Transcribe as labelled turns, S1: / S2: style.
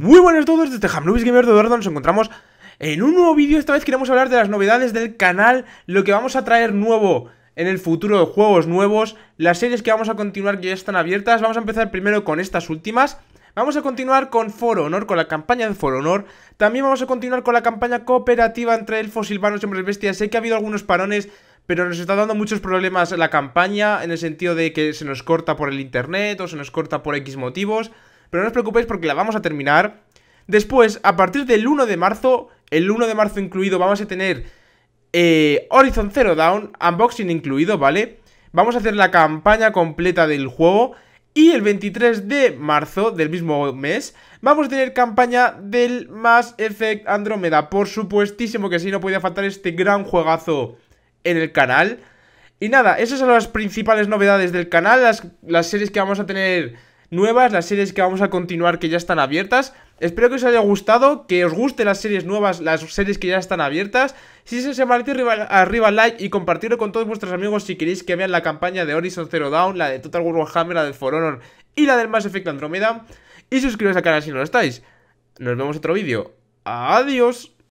S1: Muy buenas a todos, desde Luis Gamer de Eduardo nos encontramos en un nuevo vídeo, esta vez queremos hablar de las novedades del canal, lo que vamos a traer nuevo en el futuro, juegos nuevos, las series que vamos a continuar que ya están abiertas, vamos a empezar primero con estas últimas, vamos a continuar con For Honor, con la campaña de For Honor, también vamos a continuar con la campaña cooperativa entre elfos, silvanos y hombres bestias, sé que ha habido algunos parones, pero nos está dando muchos problemas la campaña, en el sentido de que se nos corta por el internet o se nos corta por X motivos... Pero no os preocupéis porque la vamos a terminar. Después, a partir del 1 de marzo, el 1 de marzo incluido, vamos a tener eh, Horizon Zero Down, unboxing incluido, ¿vale? Vamos a hacer la campaña completa del juego. Y el 23 de marzo del mismo mes vamos a tener campaña del Mass Effect Andromeda. Por supuestísimo que sí, no podía faltar este gran juegazo en el canal. Y nada, esas son las principales novedades del canal, las, las series que vamos a tener nuevas, las series que vamos a continuar que ya están abiertas. Espero que os haya gustado, que os gusten las series nuevas, las series que ya están abiertas. Si se parece arriba, arriba like y compartirlo con todos vuestros amigos si queréis que vean la campaña de Horizon Zero Dawn, la de Total Warhammer, la de For Honor y la del Mass Effect Andromeda. Y suscribiros al canal si no lo estáis. Nos vemos en otro vídeo. Adiós.